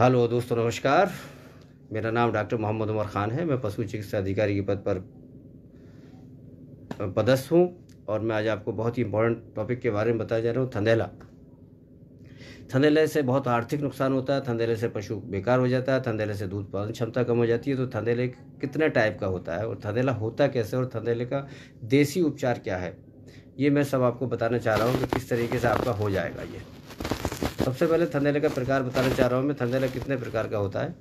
hello दोस्तों नमस्कार मेरा नाम डॉक्टर मोहम्मद उमर ख़ान है मैं पशु चिकित्सा अधिकारी के पद पर पदस्थ हूँ और मैं आज आपको बहुत ही इम्पोर्टेंट टॉपिक के बारे में बताया जा रहा हूँ थंदेला थंदेले से बहुत आर्थिक नुकसान होता है थंदेले से पशु बेकार हो जाता है थंदेले से दूध उत्पादन क्षमता कम हो जाती है तो थंदेले कितने टाइप का होता है और थंदेला होता कैसे और थंदेले का देसी उपचार क्या है ये मैं सब आपको बताना चाह रहा हूँ कि किस तरीके से आपका हो जाएगा ये सबसे पहले थंदेले का प्रकार बताना चाह रहा हूँ मैं थंदेला कितने प्रकार का होता है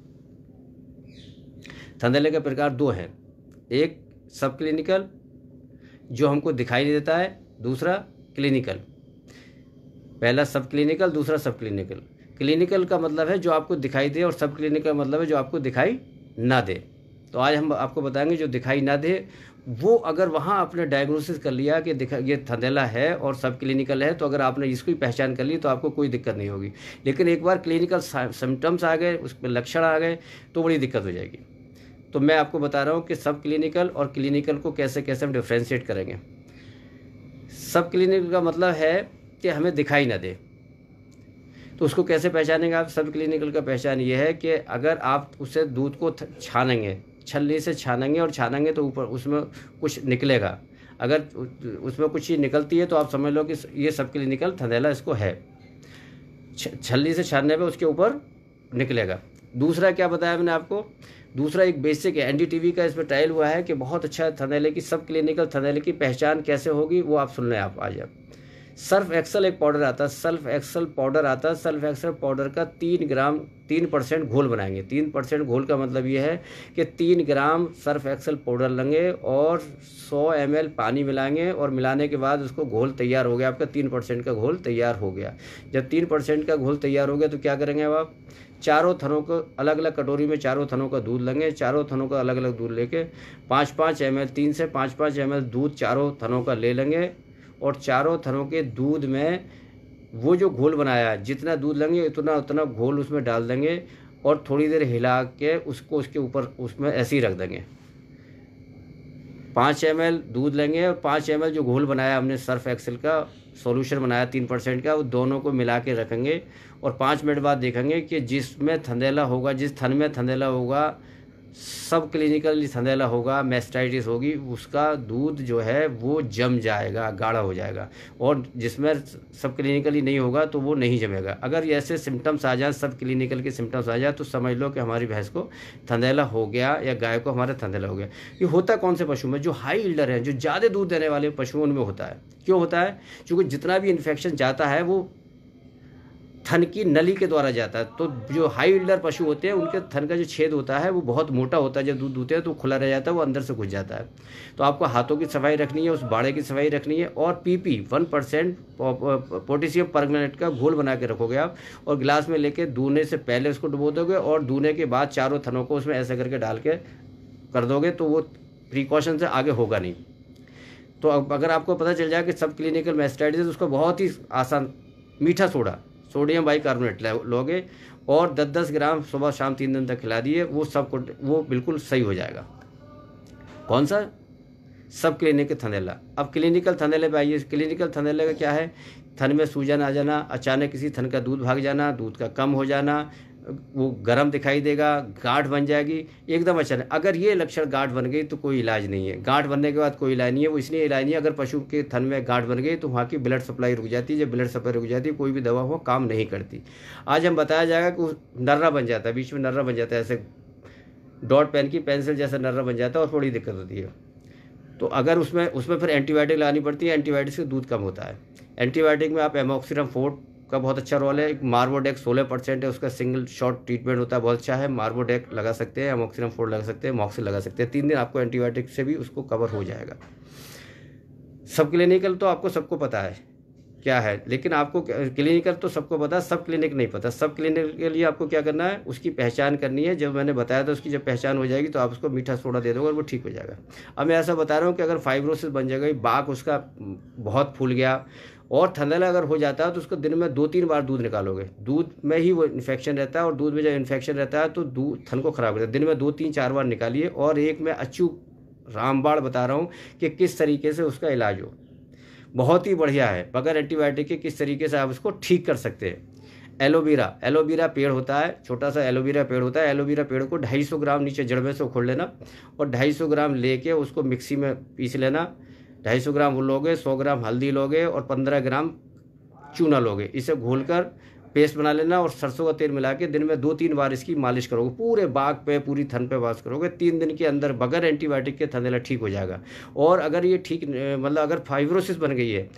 थंदेले का प्रकार दो हैं एक सब क्लिनिकल जो हमको दिखाई नहीं देता है दूसरा क्लिनिकल पहला सब क्लिनिकल दूसरा सब क्लिनिकल क्लिनिकल का मतलब है जो आपको दिखाई दे और सब क्लिनिकल मतलब है जो आपको दिखाई ना दे तो आज हम आपको बताएंगे जो दिखाई ना दे वो अगर वहाँ आपने डायग्नोसिस कर लिया कि दिखा ये थंदेला है और सब क्लिनिकल है तो अगर आपने इसकी पहचान कर ली तो आपको कोई दिक्कत नहीं होगी लेकिन एक बार क्लिनिकल सिम्टम्स आ गए उसमें लक्षण आ गए तो बड़ी दिक्कत हो जाएगी तो मैं आपको बता रहा हूँ कि सब क्लिनिकल और क्लिनिकल को कैसे कैसे हम डिफ्रेंशिएट करेंगे सब क्लिनिकल का मतलब है कि हमें दिखाई ना दे तो उसको कैसे पहचानेंगे आप सब क्लिनिकल का पहचान ये है कि अगर आप उसे दूध को छानेंगे छलनी से छानेंगे और छानेंगे तो ऊपर उसमें कुछ निकलेगा अगर उसमें कुछ चीज़ निकलती है तो आप समझ लो कि ये सबके लिए निकल थंधेला इसको है छलनी से छानने पे उसके ऊपर निकलेगा दूसरा क्या बताया मैंने आपको दूसरा एक बेसिक एन डी का इसमें ट्रायल हुआ है कि बहुत अच्छा है थनेले की सब क्लिनिकल थनेले की पहचान कैसे होगी वो आप सुन लें आप आ जाए सर्फ एक्सल एक पाउडर आता है सल्फ एक्सल पाउडर आता है सल्फ एक्सल पाउडर का तीन ग्राम तीन परसेंट घोल बनाएंगे तीन परसेंट घोल का मतलब ये है कि तीन ग्राम सर्फ एक्सल पाउडर लेंगे और सौ एम पानी मिलाएंगे और मिलाने के बाद उसको घोल तैयार हो गया आपका तीन परसेंट का घोल तैयार हो गया जब तीन परसेंट का घोल तैयार हो गया तो क्या करेंगे अब आप चारों थनों को अलग अलग कटोरी में चारों थनों का दूध लेंगे चारों थनों का अलग अलग दूध लेके पाँच पाँच एम तीन से पाँच पाँच एम दूध चारों थनों का ले लेंगे और चारों थनों के दूध में वो जो घोल बनाया जितना दूध लेंगे उतना उतना घोल उसमें डाल देंगे और थोड़ी देर हिला के उसको उसके ऊपर उसमें ऐसे ही रख देंगे पाँच एम दूध लेंगे और पाँच एम जो घोल बनाया हमने सर्फ एक्सल का सॉल्यूशन बनाया तीन परसेंट का वो दोनों को मिला के रखेंगे और पाँच मिनट बाद देखेंगे कि जिसमें थंदेला होगा जिस थन में थंदेला होगा सब क्लिनिकल संदेला होगा मेस्टाइटिस होगी उसका दूध जो है वो जम जाएगा गाढ़ा हो जाएगा और जिसमें सब क्लिनिकली नहीं होगा तो वो नहीं जमेगा अगर ऐसे सिम्टम्स आ जाए सब क्लिनिकल के सिम्टम्स आ जाए तो समझ लो कि हमारी भैंस को थंदेला हो गया या गाय को हमारा थंदेला हो गया ये होता कौन से पशु में जो हाई इल्डर हैं जो ज़्यादा दूध देने वाले पशुओं उनमें होता है क्यों होता है क्योंकि जितना भी इन्फेक्शन जाता है वो थन की नली के द्वारा जाता है तो जो हाई विल्डर पशु होते हैं उनके थन का जो छेद होता है वो बहुत मोटा होता है जब दूध दूते हैं तो खुला रह जाता है वो अंदर से घुस जाता है तो आपको हाथों की सफाई रखनी है उस बाड़े की सफाई रखनी है और P P one percent potassium permanganate का घोल बना के रखोगे आप और गिलास में लेके दूने से पहले उसको डुबो दोगे और दूने के बाद चारों थनों को उसमें ऐसे करके डाल के कर दोगे तो वो प्रिकॉशन से आगे होगा नहीं तो अगर आपको पता चल जाए कि सब क्लिनिकल मैस्टाइटिस उसका बहुत ही आसान मीठा सोडा सोडियम बाइकार्बोनेट लोगे और दस दस ग्राम सुबह शाम तीन दिन तक खिला दिए वो सबको वो बिल्कुल सही हो जाएगा कौन सा सब क्लिनिकल थनेला अब क्लिनिकल थनेले पे आइए क्लिनिकल थनेले का क्या है थन में सूजन आ जाना अचानक किसी थन का दूध भाग जाना दूध का कम हो जाना वो गर्म दिखाई देगा गांठ बन जाएगी एकदम अच्छा अगर ये लक्षण गांठ बन गई तो कोई इलाज नहीं है गांठ बनने के बाद कोई इलाज नहीं है वो इसलिए इलाज नहीं है अगर पशु के थन में गांठ बन गई तो वहाँ की ब्लड सप्लाई रुक जाती है जब ब्लड सप्लाई रुक जाती है कोई भी दवा वो काम नहीं करती आज हम बताया जाएगा कि नर्रा बन जाता है बीच में नर्रा बन जाता है ऐसे डॉट पेन की पेंसिल जैसा नर्रा बन जाता है और थोड़ी दिक्कत होती है तो अगर उसमें उसमें फिर एंटीबायोटिक लानी पड़ती है एंटीबायोटिक से दूध कम होता है एंटीबायोटिक में आप एमोक्सीरम फोर्ट का बहुत अच्छा रोल है मार्वोडेक सोलह परसेंट है उसका सिंगल शॉट ट्रीटमेंट होता है बहुत अच्छा है मार्वोडेक लगा सकते हैं एमोक्सिनम फोर लगा सकते हैं मॉक्सिल लगा सकते हैं तीन दिन आपको एंटीबायोटिक से भी उसको कवर हो जाएगा सब क्लिनिकल तो आपको सबको पता है क्या है लेकिन आपको क्लिनिकल तो सबको पता सब क्लिनिक नहीं पता सब क्लिनिक के लिए आपको क्या करना है उसकी पहचान करनी है जब मैंने बताया था उसकी जब पहचान हो जाएगी तो आप उसको मीठा सोडा दे दोगे और वो ठीक हो जाएगा अब मैं ऐसा बता रहा हूँ कि अगर फाइब्रोसिस बन जाएगा बाघ उसका बहुत फूल गया और थनला अगर हो जाता है तो उसको दिन में दो तीन बार दूध निकालोगे दूध में ही वो इन्फेक्शन रहता है और दूध में जब इन्फेक्शन रहता है तो दूध थन को ख़राब करता है दिन में दो तीन चार बार निकालिए और एक मैं अचूक रामबाड़ बता रहा हूँ कि किस तरीके से उसका इलाज हो बहुत ही बढ़िया है बगैर एंटीबायोटिक के किस तरीके से आप उसको ठीक कर सकते हैं एलोवेरा एलोवेरा पेड़ होता है छोटा सा एलोवेरा पेड़ होता है एलोवेरा पेड़ को 250 ग्राम नीचे जड़ में से उखोड़ लेना और 250 ग्राम लेके उसको मिक्सी में पीस लेना ढाई सौ ग्राम वो लोगे सौ ग्राम हल्दी लोगे और पंद्रह ग्राम चूना लोगे इसे घोल कर पेस्ट बना लेना और सरसों का तेल मिला के दिन में दो तीन बार इसकी मालिश करोगे पूरे बाग पे पूरी थन पे मालिश करोगे तीन दिन के अंदर बगैर एंटीबायोटिक के थनेला ठीक हो जाएगा और अगर ये ठीक मतलब अगर फाइब्रोसिस बन गई है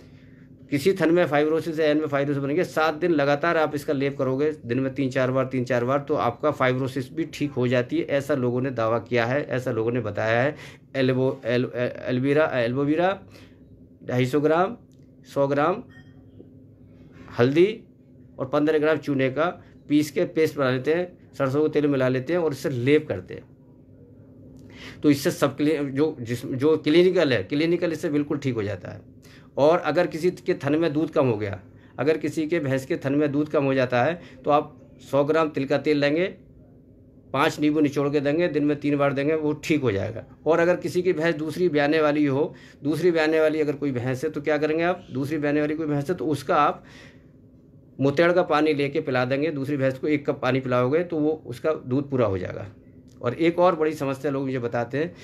किसी थन में फाइब्रोसिस या एन में फाइब्रोसिस बनेंगे सात दिन लगातार आप इसका लेप करोगे दिन में तीन चार बार तीन चार बार तो आपका फाइब्रोसिस भी ठीक हो जाती है ऐसा लोगों ने दावा किया है ऐसा लोगों ने बताया है एल्बो एल, एल्बोवीरा ढाई सौ ग्राम सौ ग्राम हल्दी और पंद्रह ग्राम चूने का पीस के पेस्ट बना लेते हैं सरसों के तेल मिला लेते हैं और इससे लेप करते हैं तो इससे सब क्लिन जो जिस जो क्लिनिकल है क्लिनिकल इससे बिल्कुल ठीक हो जाता है और अगर किसी के थन में दूध कम हो गया अगर किसी के भैंस के थन में दूध कम हो जाता है तो आप सौ ग्राम तिल का तेल लेंगे पाँच नींबू निचोड़ के देंगे दिन में तीन बार देंगे वो ठीक हो जाएगा और अगर किसी की भैंस दूसरी ब्याने वाली हो दूसरी ब्याने वाली अगर कोई भैंस है तो क्या करेंगे आप दूसरी ब्याने वाली कोई भैंस है तो उसका आप मुतेड़ का पानी लेके पिला देंगे दूसरी भैंस को एक कप पानी पिलाओगे तो वो उसका दूध पूरा हो जाएगा और एक और बड़ी समस्या लोग मुझे बताते हैं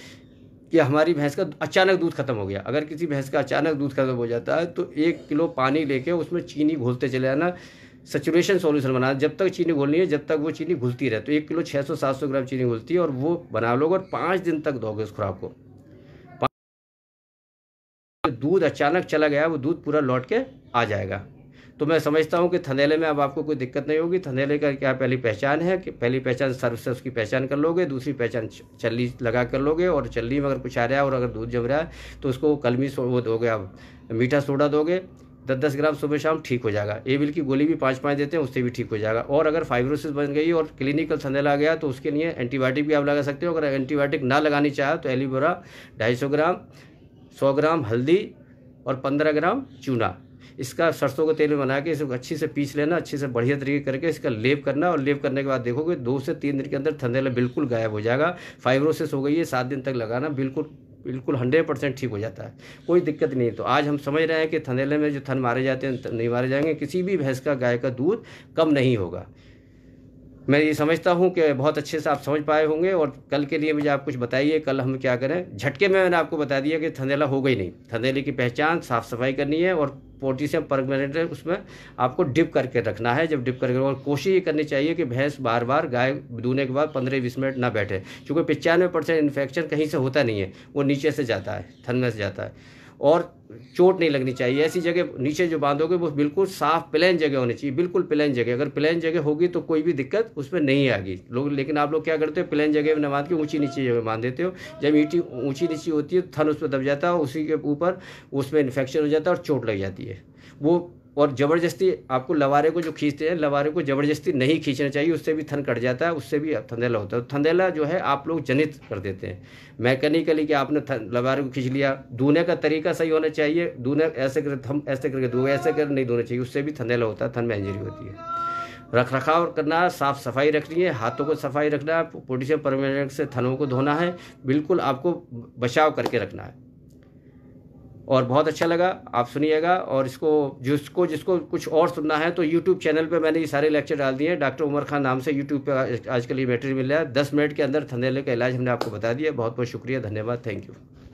कि हमारी भैंस का अचानक दूध खत्म हो गया अगर किसी भैंस का अचानक दूध खत्म हो जाता है तो एक किलो पानी लेके उसमें चीनी घोलते चले जाना सेचुरेशन सॉल्यूशन बनाना जब तक चीनी घोलनी है जब तक वो चीनी घुलती रहे तो एक किलो छः सौ सात सौ ग्राम चीनी घुलती है और वो बना लोगे और पाँच दिन तक दोगे उस खुराक को दूध अचानक चला गया वो दूध पूरा लौट के आ जाएगा तो मैं समझता हूँ कि थनेले में अब आपको कोई दिक्कत नहीं होगी थनेले का क्या पहली पहचान है कि पहली पहचान सर्व से उसकी पहचान कर लोगे दूसरी पहचान चल्ली लगा कर लोगे और चल्ली में अगर कुछ आ रहा है और अगर दूध जम रहा है तो उसको कलमी वो दोगे आप मीठा सोडा दोगे दस दस ग्राम सुबह शाम ठीक हो जाएगा एविल की गोली भी पाँच पाँच देते हैं उससे भी ठीक हो जाएगा और अगर फाइब्रोसिस बन गई और क्लिनिकल आ गया तो उसके लिए एंटीबायोटिक भी आप लगा सकते हो अगर एंटीबायोटिक ना लगानी चाहे तो एलिवेरा ढाई सौ ग्राम सौ ग्राम हल्दी और पंद्रह ग्राम चूना इसका सरसों के तेल में बना के इसको अच्छे से पीस लेना अच्छे से बढ़िया तरीके करके इसका लेप करना और लेप करने के बाद देखोगे दो से तीन दिन के अंदर थंदेला बिल्कुल गायब हो जाएगा फाइब्रोसिस हो गई है सात दिन तक लगाना बिल्कुल बिल्कुल हंड्रेड परसेंट ठीक हो जाता है कोई दिक्कत नहीं तो आज हम समझ रहे हैं कि थंदेले में जो थन मारे जाते हैं नहीं मारे जाएंगे किसी भी भैंस का गाय का दूध कम नहीं होगा मैं ये समझता हूँ कि बहुत अच्छे से आप समझ पाए होंगे और कल के लिए मुझे आप कुछ बताइए कल हम क्या करें झटके में मैंने आपको बता दिया कि थंदेला होगा ही नहीं थंदेले की पहचान साफ़ सफाई करनी है और पोटीशियम परमेट उसमें आपको डिप करके रखना है जब डिप करके और कोशिश ये करनी चाहिए कि भैंस बार बार गाय दूने के बाद पंद्रह बीस मिनट ना बैठे क्योंकि पचानवे परसेंट इन्फेक्शन कहीं से होता नहीं है वो नीचे से जाता है थन में से जाता है और चोट नहीं लगनी चाहिए ऐसी जगह नीचे जो बांधोगे वो बिल्कुल साफ प्लेन जगह होनी चाहिए बिल्कुल प्लेन जगह अगर प्लेन जगह होगी तो कोई भी दिक्कत उसमें नहीं आएगी लोग लेकिन आप लोग क्या करते हो प्लेन जगह में न बांध के ऊँची नीची जगह बांध देते हो जब ईटी ऊँची नीची होती है थन उस पर दब जाता है उसी के ऊपर उसमें इन्फेक्शन हो जाता है और चोट लग जाती है वो और ज़बरदस्ती आपको लवारे को जो खींचते हैं लवारे को ज़बरदस्ती नहीं खींचना चाहिए उससे भी थन कट जाता है उससे भी थंदेला होता है तो थंदेला जो है आप लोग जनित कर देते हैं मैकेनिकली कि आपने लवारे को खींच लिया दूने का तरीका सही होना चाहिए दूने ऐसे कर थम ऐसे करके दो ऐसे कर नहीं दूना चाहिए उससे भी थंदेला होता है थन में इंजरी होती है रख रखाव करना साफ़ सफाई रखनी है हाथों को सफाई रखना है पोटेशियम परमानेंट से थनों को धोना है बिल्कुल आपको बचाव करके रखना है और बहुत अच्छा लगा आप सुनिएगा और इसको जिसको जिसको कुछ और सुनना है तो यूट्यूब चैनल पे मैंने ये सारे लेक्चर डाल दिए हैं डॉक्टर उमर खान नाम से यूट्यूब पे आजकल ये मेटेरियल मिल रहा है दस मिनट के अंदर थंधेले का इलाज हमने आपको बता दिया बहुत बहुत शुक्रिया धन्यवाद थैंक यू